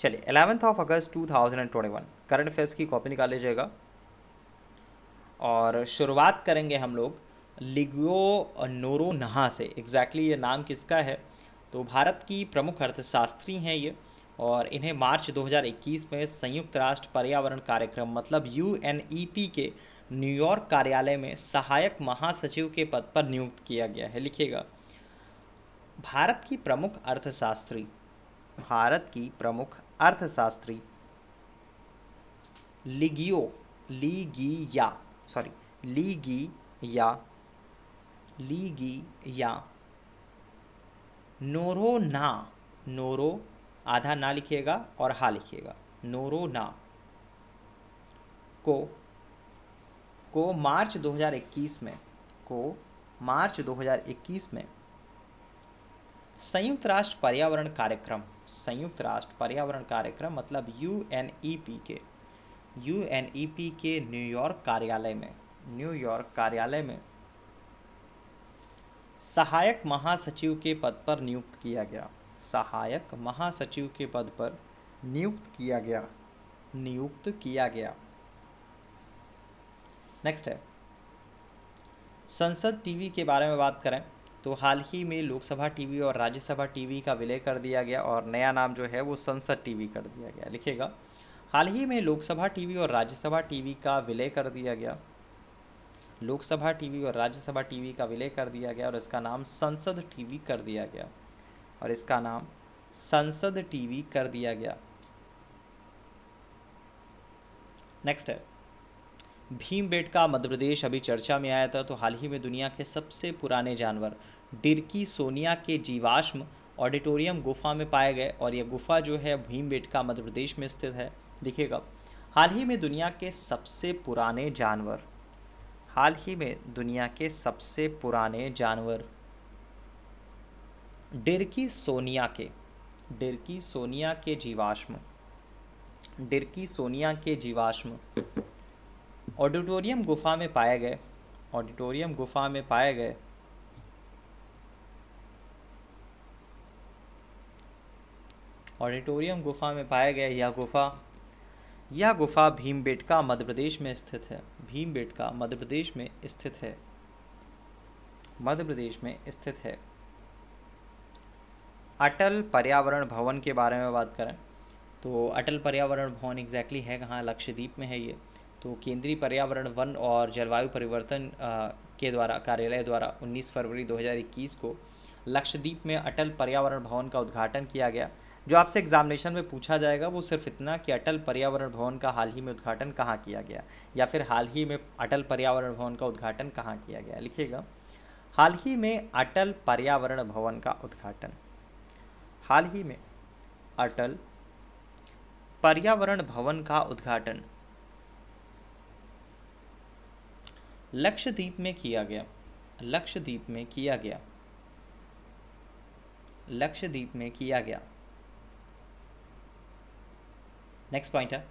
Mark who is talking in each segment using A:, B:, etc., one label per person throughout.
A: चलिए eleventh of August two thousand and twenty one current affairs की copy निकाल लीजिएगा और शुरुआत करेंगे हम लोग लिगो नोरो नहा से एग्जैक्टली exactly ये नाम किसका है तो भारत की प्रमुख अर्थशास्त्री हैं ये और इन्हें मार्च 2021 में संयुक्त राष्ट्र पर्यावरण कार्यक्रम मतलब यू e के न्यूयॉर्क कार्यालय में सहायक महासचिव के पद पर नियुक्त किया गया है लिखिएगा भारत की प्रमुख अर्थशास्त्री भारत की प्रमुख अर्थशास्त्री लिगियो या सॉरी लीगी या नोरो ना नोरो आधा ना लिखिएगा और हा लिखिएगा नोरो ना को को मार्च 2021 में को मार्च 2021 में संयुक्त राष्ट्र पर्यावरण कार्यक्रम संयुक्त राष्ट्र पर्यावरण कार्यक्रम मतलब यू के यू के न्यूयॉर्क कार्यालय में न्यूयॉर्क कार्यालय में सहायक महासचिव के पद पर नियुक्त किया गया सहायक महासचिव के पद पर नियुक्त किया गया नियुक्त किया गया नेक्स्ट है संसद टीवी के बारे में बात करें तो हाल ही में लोकसभा टीवी और राज्यसभा टीवी का विलय कर दिया गया और नया नाम जो है वो संसद टीवी कर दिया गया लिखेगा हाल ही में लोकसभा टीवी और राज्यसभा टीवी का विलय कर दिया गया लोकसभा टीवी और राज्यसभा टीवी का विलय कर दिया गया और इसका नाम संसद टीवी कर दिया गया और इसका नाम संसद टीवी कर दिया गया नेक्स्ट है भीम का मध्य प्रदेश अभी चर्चा में आया था तो हाल ही में दुनिया के सबसे पुराने जानवर डिरकी सोनिया के जीवाश्म ऑडिटोरियम गुफा में पाए गए और यह गुफा जो है भीम का मध्य प्रदेश में स्थित है दिखेगा हाल ही में दुनिया के सबसे पुराने जानवर हाल ही में दुनिया के सबसे पुराने जानवर डिरकी सोनिया के डिरकी सोनिया के जीवाश्म डिरकी सोनिया के जीवाश्म ऑडिटोरियम गुफा में पाए गए ऑडिटोरियम गुफा में पाए गए ऑडिटोरियम गुफा में पाया गया यह गुफा यह गुफा भीमबेटका मध्य प्रदेश में स्थित है भीमबेटका मध्य प्रदेश में स्थित है मध्य प्रदेश में स्थित है अटल पर्यावरण भवन के बारे में बात करें तो अटल पर्यावरण भवन एग्जैक्टली है कहाँ लक्षद्वीप में है ये तो केंद्रीय पर्यावरण वन और जलवायु परिवर्तन के द्वारा कार्यालय द्वारा 19 फरवरी 2021 को लक्षद्वीप में अटल पर्यावरण भवन का उद्घाटन किया गया जो आपसे एग्जामिनेशन में पूछा जाएगा वो सिर्फ इतना कि अटल पर्यावरण भवन का हाल ही में उद्घाटन कहाँ किया गया या फिर हाल ही में अटल पर्यावरण भवन का उद्घाटन कहाँ किया गया लिखिएगा हाल ही में अटल पर्यावरण भवन का उद्घाटन हाल ही में अटल पर्यावरण भवन का उद्घाटन लक्षद्वीप में किया गया लक्षद्वीप में किया गया लक्षद्वीप में किया गया नेक्स्ट पॉइंट है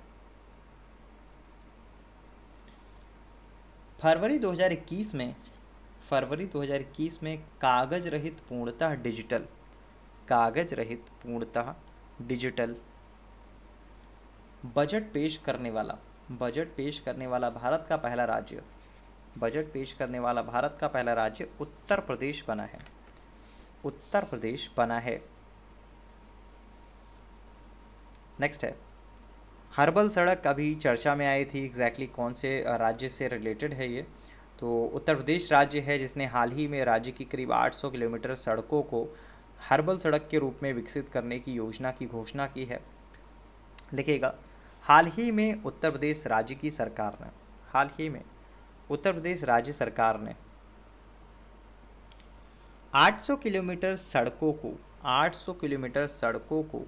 A: फरवरी 2021 में फरवरी 2021 में कागज रहित पूर्णतः डिजिटल कागज रहित पूर्णतः डिजिटल बजट पेश करने वाला बजट पेश करने वाला भारत का पहला राज्य बजट पेश करने वाला भारत का पहला राज्य उत्तर प्रदेश बना है उत्तर प्रदेश बना है नेक्स्ट है हर्बल सड़क अभी चर्चा में आई थी एग्जैक्टली exactly कौन से राज्य से रिलेटेड है ये तो उत्तर प्रदेश राज्य है जिसने हाल ही में राज्य की करीब 800 किलोमीटर सड़कों को हर्बल सड़क के रूप में विकसित करने की योजना की घोषणा की है लिखेगा हाल ही में उत्तर प्रदेश राज्य की सरकार ने हाल ही में उत्तर प्रदेश राज्य सरकार ने 800 किलोमीटर सड़कों को 800 किलोमीटर सड़कों को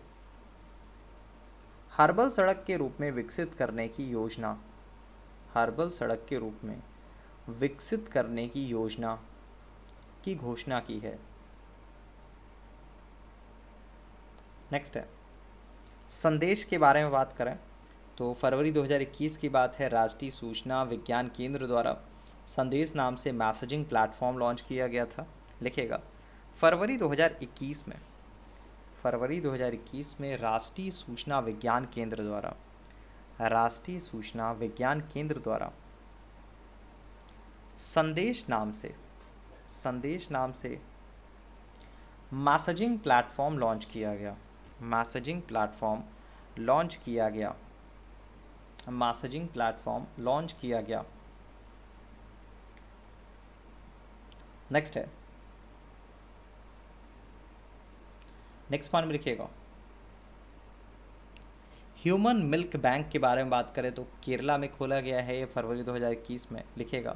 A: हर्बल सड़क के रूप में विकसित करने की योजना हर्बल सड़क के रूप में विकसित करने की योजना की घोषणा की है नेक्स्ट है संदेश के बारे में बात करें तो फरवरी 2021 की बात है राष्ट्रीय सूचना विज्ञान केंद्र द्वारा संदेश नाम से मैसेजिंग प्लेटफॉर्म लॉन्च किया गया था लिखेगा फरवरी 2021 में फरवरी 2021 में राष्ट्रीय सूचना विज्ञान केंद्र द्वारा राष्ट्रीय सूचना विज्ञान केंद्र द्वारा संदेश नाम से संदेश नाम से मैसेजिंग प्लेटफॉर्म लॉन्च किया गया मैसेजिंग प्लेटफॉर्म लॉन्च किया गया मैसेजिंग प्लेटफॉर्म लॉन्च किया गया नेक्स्ट है नेक्स्ट पॉइंट में लिखिएगा ह्यूमन मिल्क बैंक के बारे में बात करें तो केरला में खोला गया है ये फरवरी 2021 में लिखेगा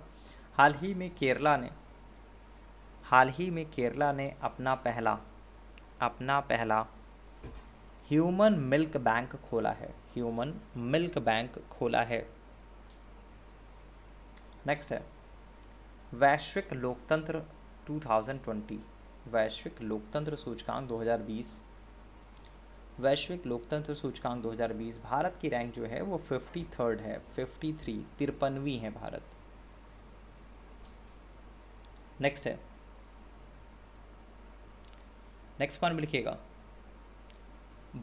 A: हाल ही में केरला ने हाल ही में केरला ने अपना पहला अपना पहला ह्यूमन मिल्क बैंक खोला है ह्यूमन मिल्क बैंक खोला है नेक्स्ट है वैश्विक लोकतंत्र 2020 वैश्विक लोकतंत्र सूचकांक 2020 वैश्विक लोकतंत्र सूचकांक 2020 भारत की रैंक जो है वो फिफ्टी थर्ड है फिफ्टी थ्री तिरपनवी है भारत नेक्स्ट है नेक्स्ट पॉइंट लिखिएगा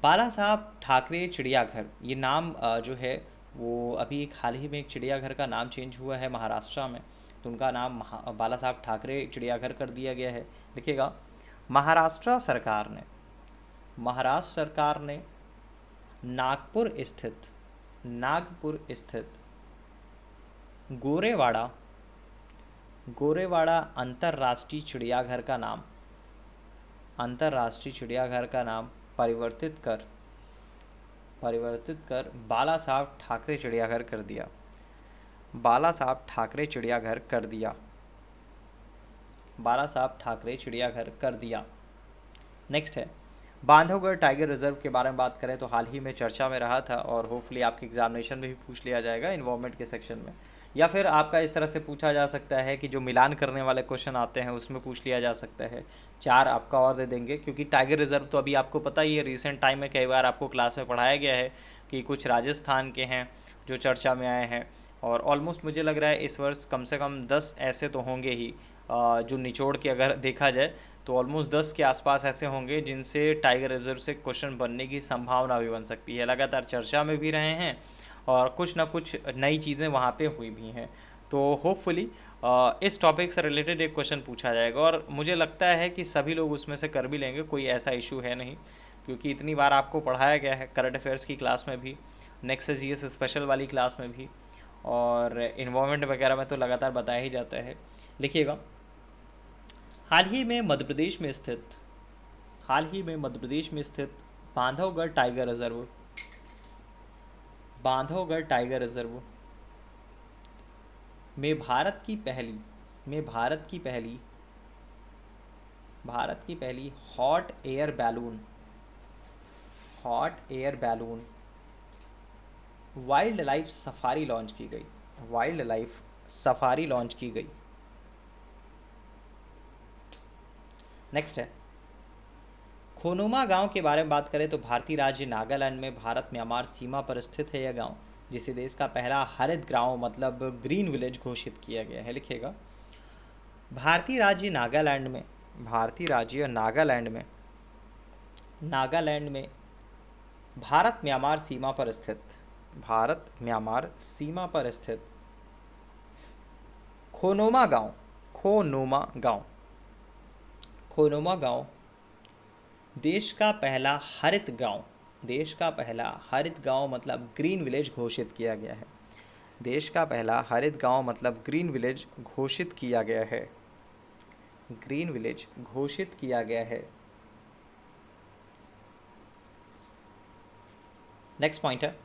A: बाला साहब ठाकरे चिड़ियाघर ये नाम जो है वो अभी एक हाल ही में एक चिड़ियाघर का नाम चेंज हुआ है महाराष्ट्र में तो उनका नाम बाला साहब ठाकरे चिड़ियाघर कर दिया गया है देखिएगा महाराष्ट्र सरकार ने महाराष्ट्र सरकार ने नागपुर स्थित नागपुर स्थित गोरेवाड़ा गोरेवाड़ा अंतर्राष्ट्रीय चिड़ियाघर का नाम अंतर्राष्ट्रीय चिड़ियाघर का नाम परिवर्तित कर परिवर्तित कर बाला साहब ठाकरे चिड़ियाघर कर दिया बाला साहब ठाकरे चिड़ियाघर कर दिया बाला साहब ठाकरे चिड़ियाघर कर दिया नेक्स्ट है बांधवगढ़ टाइगर रिजर्व के बारे में बात करें तो हाल ही में चर्चा में रहा था और होपफुली आपके एग्जामिनेशन में भी पूछ लिया जाएगा इन्वॉर्मेंट के सेक्शन में या फिर आपका इस तरह से पूछा जा सकता है कि जो मिलान करने वाले क्वेश्चन आते हैं उसमें पूछ लिया जा सकता है चार आपका और दे देंगे क्योंकि टाइगर रिजर्व तो अभी आपको पता ही है रिसेंट टाइम में कई बार आपको क्लास में पढ़ाया गया है कि कुछ राजस्थान के हैं जो चर्चा में आए हैं और ऑलमोस्ट मुझे लग रहा है इस वर्ष कम से कम दस ऐसे तो होंगे ही जो निचोड़ के अगर देखा जाए तो ऑलमोस्ट दस के आसपास ऐसे होंगे जिनसे टाइगर रिजर्व से क्वेश्चन बनने की संभावना भी बन सकती है लगातार चर्चा में भी रहे हैं और कुछ ना कुछ नई चीज़ें वहाँ पे हुई भी हैं तो होपफुली इस टॉपिक से रिलेटेड एक क्वेश्चन पूछा जाएगा और मुझे लगता है कि सभी लोग उसमें से कर भी लेंगे कोई ऐसा इशू है नहीं क्योंकि इतनी बार आपको पढ़ाया गया है करंट अफेयर्स की क्लास में भी नेक्स्ट जी एस स्पेशल वाली क्लास में भी और इन्वामेंट वगैरह में तो लगातार बताया ही जाता है लिखिएगा हाल ही में मध्य प्रदेश में स्थित हाल ही में मध्य प्रदेश में स्थित Bandhavgarh tiger reserve Bandhavgarh tiger reserve में भारत की पहली में भारत की पहली भारत की पहली hot air balloon hot air balloon wildlife safari launch की गई वाइल्ड लाइफ सफारी लॉन्च की गई नेक्स्ट है खोनुमा गांव के बारे में बात करें तो भारतीय राज्य नागालैंड में भारत म्यांमार सीमा पर स्थित है यह गांव जिसे देश का पहला हरित गांव मतलब ग्रीन विलेज घोषित किया गया है लिखेगा भारतीय राज्य नागालैंड में भारतीय राज्य नागालैंड में नागालैंड में भारत म्यांमार सीमा पर स्थित भारत म्यांमार सीमा पर स्थित खोनोमा गांव खोनोमा गांव खोनोमा गांव देश का पहला हरित गांव देश का पहला हरित गांव मतलब ग्रीन विलेज घोषित किया गया है देश का पहला हरित गांव मतलब ग्रीन विलेज घोषित किया गया है ग्रीन विलेज घोषित किया गया है नेक्स्ट पॉइंट है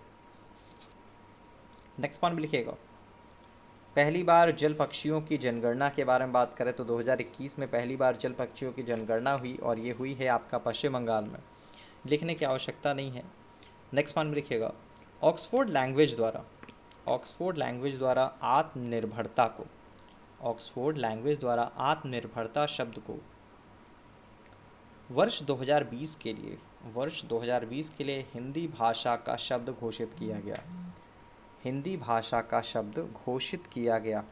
A: नेक्स्ट पॉइंट भी लिखिएगा पहली बार जल पक्षियों की जनगणना के बारे में बात करें तो 2021 में पहली बार जल पक्षियों की जनगणना हुई और ये हुई है आपका पश्चिम बंगाल में लिखने की आवश्यकता नहीं है नेक्स्ट पॉइंट में लिखिएगा ऑक्सफोर्ड लैंग्वेज द्वारा ऑक्सफोर्ड लैंग्वेज द्वारा आत्मनिर्भरता को ऑक्सफोर्ड लैंग्वेज द्वारा आत्मनिर्भरता शब्द को वर्ष 2020 के लिए वर्ष 2020 के लिए हिंदी भाषा का शब्द घोषित किया गया हिंदी भाषा का शब्द घोषित किया गया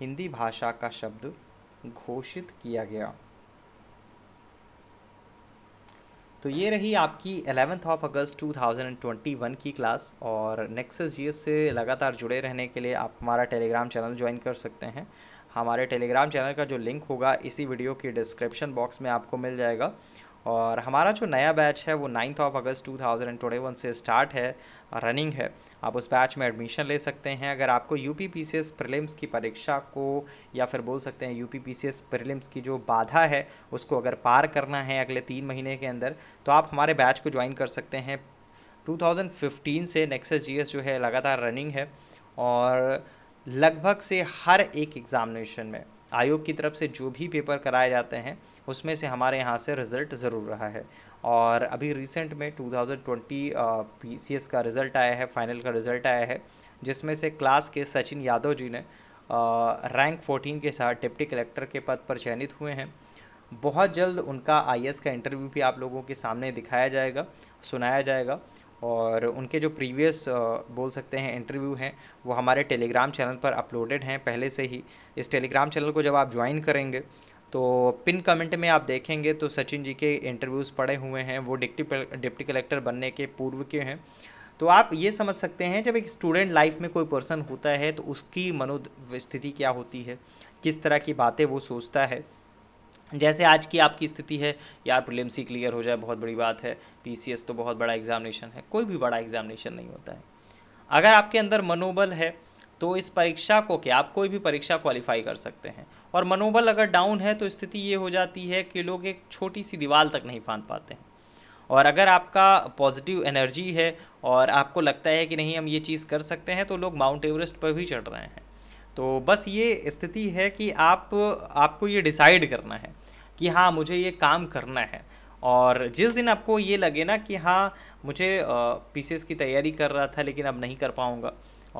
A: हिंदी भाषा का शब्द घोषित किया गया तो ये रही आपकी एलेवेंथ ऑफ अगस्त 2021 की क्लास और नेक्सस जी से लगातार जुड़े रहने के लिए आप हमारा टेलीग्राम चैनल ज्वाइन कर सकते हैं हमारे टेलीग्राम चैनल का जो लिंक होगा इसी वीडियो की डिस्क्रिप्शन बॉक्स में आपको मिल जाएगा और हमारा जो नया बैच है वो ninth of August two thousand twenty one से स्टार्ट है रनिंग है आप उस बैच में एडमिशन ले सकते हैं अगर आपको U P P C S prelims की परीक्षा को या फिर बोल सकते हैं U P P C S prelims की जो बाधा है उसको अगर पार करना है अगले तीन महीने के अंदर तो आप हमारे बैच को ज्वाइन कर सकते हैं 2015 से नेक्सस एस जो है लगातार रनिंग है और लगभग से हर एक एग्ज़ामिनेशन में आयोग की तरफ से जो भी पेपर कराए जाते हैं उसमें से हमारे यहाँ से रिज़ल्ट ज़रूर रहा है और अभी रिसेंट में 2020 पीसीएस का रिज़ल्ट आया है फाइनल का रिज़ल्ट आया है जिसमें से क्लास के सचिन यादव जी ने रैंक 14 के साथ डिप्टी कलेक्टर के पद पर चयनित हुए हैं बहुत जल्द उनका आई का इंटरव्यू भी आप लोगों के सामने दिखाया जाएगा सुनाया जाएगा और उनके जो प्रीवियस बोल सकते हैं इंटरव्यू हैं वो हमारे टेलीग्राम चैनल पर अपलोडेड हैं पहले से ही इस टेलीग्राम चैनल को जब आप ज्वाइन करेंगे तो पिन कमेंट में आप देखेंगे तो सचिन जी के इंटरव्यूज़ पड़े हुए हैं वो डिप्टी डिप्टी कलेक्टर बनने के पूर्व के हैं तो आप ये समझ सकते हैं जब एक स्टूडेंट लाइफ में कोई पर्सन होता है तो उसकी मनोस्थिति क्या होती है किस तरह की बातें वो सोचता है जैसे आज की आपकी स्थिति है यार प्रीलिम्स सी क्लियर हो जाए बहुत बड़ी बात है पीसीएस तो बहुत बड़ा एग्जामिनेशन है कोई भी बड़ा एग्जामिनेशन नहीं होता है अगर आपके अंदर मनोबल है तो इस परीक्षा को क्या आप कोई भी परीक्षा क्वालिफाई कर सकते हैं और मनोबल अगर डाउन है तो स्थिति ये हो जाती है कि लोग एक छोटी सी दीवार तक नहीं फान पाते हैं और अगर आपका पॉजिटिव एनर्जी है और आपको लगता है कि नहीं हम ये चीज़ कर सकते हैं तो लोग माउंट एवरेस्ट पर भी चढ़ रहे हैं तो बस ये स्थिति है कि आप आपको ये डिसाइड करना है कि हाँ मुझे ये काम करना है और जिस दिन आपको ये लगे ना कि हाँ मुझे पीसीएस की तैयारी कर रहा था लेकिन अब नहीं कर पाऊँगा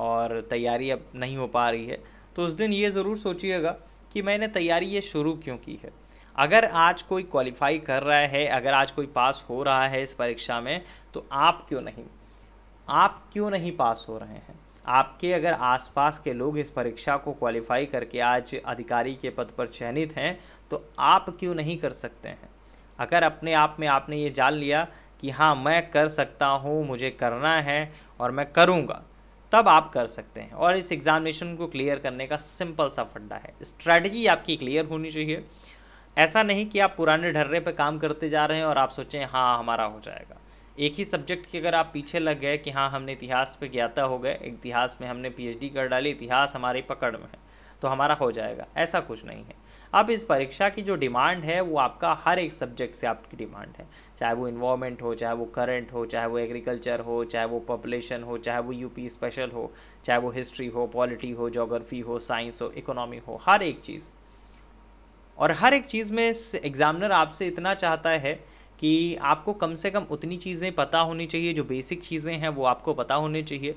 A: और तैयारी अब नहीं हो पा रही है तो उस दिन ये ज़रूर सोचिएगा कि मैंने तैयारी ये शुरू क्यों की है अगर आज कोई क्वालिफाई कर रहा है अगर आज कोई पास हो रहा है इस परीक्षा में तो आप क्यों नहीं आप क्यों नहीं पास हो रहे हैं आपके अगर आसपास के लोग इस परीक्षा को क्वालिफाई करके आज अधिकारी के पद पर चयनित हैं तो आप क्यों नहीं कर सकते हैं अगर अपने आप में आपने ये जान लिया कि हाँ मैं कर सकता हूँ मुझे करना है और मैं करूँगा तब आप कर सकते हैं और इस एग्ज़ामिनेशन को क्लियर करने का सिंपल सा फंडा है स्ट्रैटेजी आपकी क्लियर होनी चाहिए ऐसा नहीं कि आप पुराने ढर्रे पर काम करते जा रहे हैं और आप सोचें हाँ हमारा हो जाएगा एक ही सब्जेक्ट के अगर आप पीछे लग गए कि हाँ हमने इतिहास पे ज्ञाता हो गए इतिहास में हमने पीएचडी कर डाली इतिहास हमारी पकड़ में है तो हमारा हो जाएगा ऐसा कुछ नहीं है अब इस परीक्षा की जो डिमांड है वो आपका हर एक सब्जेक्ट से आपकी डिमांड है चाहे वो इन्वामेंट हो चाहे वो करंट हो चाहे वो एग्रीकल्चर हो चाहे वो पॉपुलेशन हो चाहे वो यूपी स्पेशल हो चाहे वो हिस्ट्री हो पॉलिटी हो जोग्राफी हो साइंस हो इकोनॉमी हो हर एक चीज़ और हर एक चीज़ में एग्ज़ामिनर आपसे इतना चाहता है कि आपको कम से कम उतनी चीज़ें पता होनी चाहिए जो बेसिक चीज़ें हैं वो आपको पता होनी चाहिए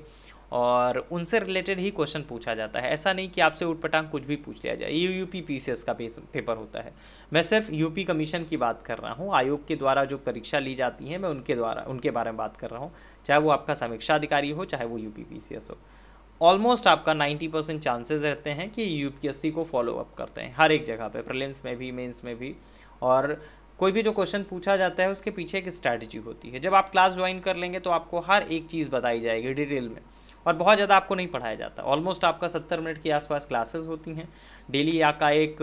A: और उनसे रिलेटेड ही क्वेश्चन पूछा जाता है ऐसा नहीं कि आपसे उठ पटांग कुछ भी पूछ लिया जाए ये यूपी पीसीएस का पेपर होता है मैं सिर्फ यूपी कमीशन की बात कर रहा हूँ आयोग के द्वारा जो परीक्षा ली जाती है मैं उनके द्वारा उनके बारे में बात कर रहा हूँ चाहे वो आपका समीक्षा अधिकारी हो चाहे वो यूपी पी हो ऑलमोस्ट आपका नाइन्टी परसेंट चांसेज रहते हैं कि यूपीएससी को फॉलो अप करते हैं हर एक जगह पर प्रलिम्स में भी मेन्स में भी और कोई भी जो क्वेश्चन पूछा जाता है उसके पीछे एक स्ट्रैटेजी होती है जब आप क्लास ज्वाइन कर लेंगे तो आपको हर एक चीज़ बताई जाएगी डिटेल में और बहुत ज़्यादा आपको नहीं पढ़ाया जाता ऑलमोस्ट आपका सत्तर मिनट के आसपास क्लासेस होती हैं डेली आपका एक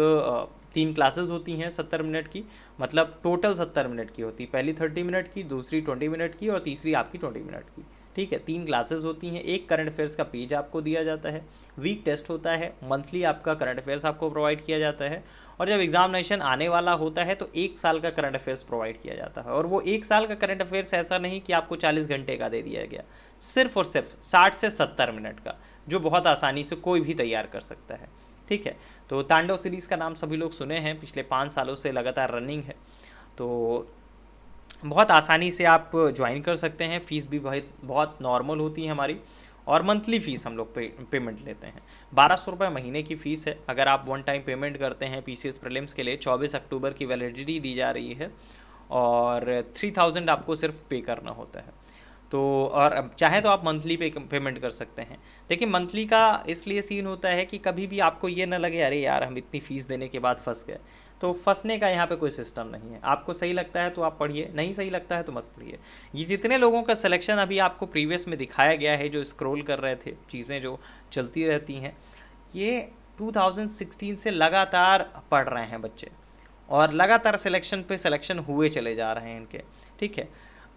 A: तीन क्लासेस होती हैं सत्तर मिनट की मतलब टोटल सत्तर मिनट की होती है पहली थर्टी मिनट की दूसरी ट्वेंटी मिनट की और तीसरी आपकी ट्वेंटी मिनट की ठीक है तीन क्लासेस होती हैं एक करंट अफेयर्स का पेज आपको दिया जाता है वीक टेस्ट होता है मंथली आपका करंट अफेयर्स आपको प्रोवाइड किया जाता है और जब एग्जामिनेशन आने वाला होता है तो एक साल का करंट अफेयर्स प्रोवाइड किया जाता है और वो एक साल का करंट अफेयर्स ऐसा नहीं कि आपको चालीस घंटे का दे दिया गया सिर्फ और सिर्फ साठ से सत्तर मिनट का जो बहुत आसानी से कोई भी तैयार कर सकता है ठीक है तो तांडव सीरीज़ का नाम सभी लोग सुने हैं पिछले पाँच सालों से लगातार रनिंग है तो बहुत आसानी से आप ज्वाइन कर सकते हैं फ़ीस भी बहुत बहुत नॉर्मल होती है हमारी और मंथली फ़ीस हम लोग पे पेमेंट लेते हैं बारह सौ रुपये महीने की फ़ीस है अगर आप वन टाइम पेमेंट करते हैं पी सी के लिए चौबीस अक्टूबर की वैलिडिटी दी जा रही है और थ्री थाउजेंड आपको सिर्फ पे करना होता है तो और चाहे तो आप मंथली पे पेमेंट कर सकते हैं देखिए मंथली का इसलिए सीन होता है कि कभी भी आपको ये ना लगे अरे यार हम इतनी फ़ीस देने के बाद फंस गए तो फंसने का यहाँ पे कोई सिस्टम नहीं है आपको सही लगता है तो आप पढ़िए नहीं सही लगता है तो मत पढ़िए ये जितने लोगों का सिलेक्शन अभी आपको प्रीवियस में दिखाया गया है जो स्क्रोल कर रहे थे चीज़ें जो चलती रहती हैं ये 2016 से लगातार पढ़ रहे हैं बच्चे और लगातार सिलेक्शन पे सिलेक्शन हुए चले जा रहे हैं इनके ठीक है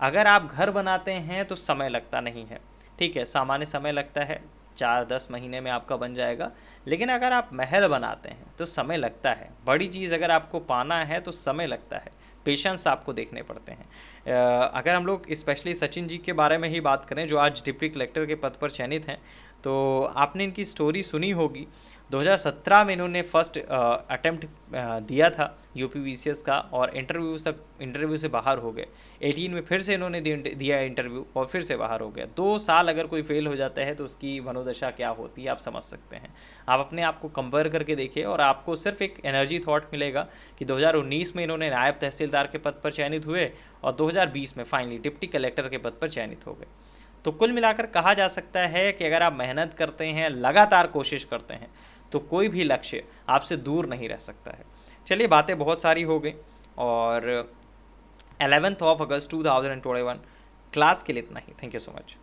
A: अगर आप घर बनाते हैं तो समय लगता नहीं है ठीक है सामान्य समय लगता है चार दस महीने में आपका बन जाएगा लेकिन अगर आप महल बनाते हैं तो समय लगता है बड़ी चीज़ अगर आपको पाना है तो समय लगता है पेशेंस आपको देखने पड़ते हैं अगर हम लोग स्पेशली सचिन जी के बारे में ही बात करें जो आज डिप्टी कलेक्टर के पद पर चयनित हैं तो आपने इनकी स्टोरी सुनी होगी 2017 में इन्होंने फर्स्ट अटैम्प्ट दिया था यूपी का और इंटरव्यू सब इंटरव्यू से बाहर हो गए 18 में फिर से इन्होंने दिया इंटरव्यू और फिर से बाहर हो गया दो साल अगर कोई फेल हो जाता है तो उसकी मनोदशा क्या होती है आप समझ सकते हैं आप अपने आप को कंपेयर करके देखिए और आपको सिर्फ एक एनर्जी थॉट मिलेगा कि 2019 में इन्होंने नायब तहसीलदार के पद पर चयनित हुए और 2020 में फाइनली डिप्टी कलेक्टर के पद पर चयनित हो गए तो कुल मिलाकर कहा जा सकता है कि अगर आप मेहनत करते हैं लगातार कोशिश करते हैं तो कोई भी लक्ष्य आपसे दूर नहीं रह सकता है चलिए बातें बहुत सारी हो गई और eleventh of August two thousand and twenty one class के लिए इतना ही थैंक यू सो मच